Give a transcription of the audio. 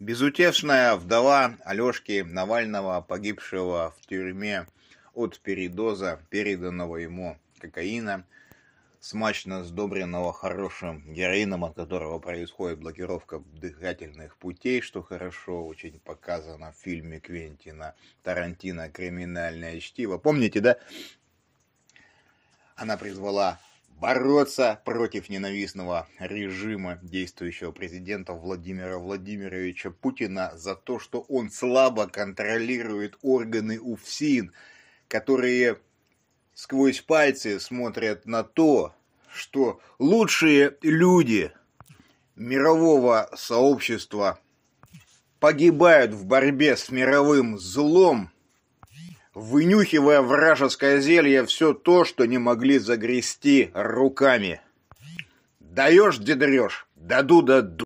Безутешная вдова Алешки Навального, погибшего в тюрьме от передоза, переданного ему кокаина, смачно сдобренного хорошим героином, от которого происходит блокировка дыхательных путей, что хорошо очень показано в фильме Квентина Тарантино «Криминальное чтиво». Помните, да? Она призвала бороться против ненавистного режима действующего президента Владимира Владимировича Путина за то, что он слабо контролирует органы УФСИН, которые сквозь пальцы смотрят на то, что лучшие люди мирового сообщества погибают в борьбе с мировым злом – вынюхивая вражеское зелье все то, что не могли загрести руками. «Даешь, дедрешь? Даду, даду!»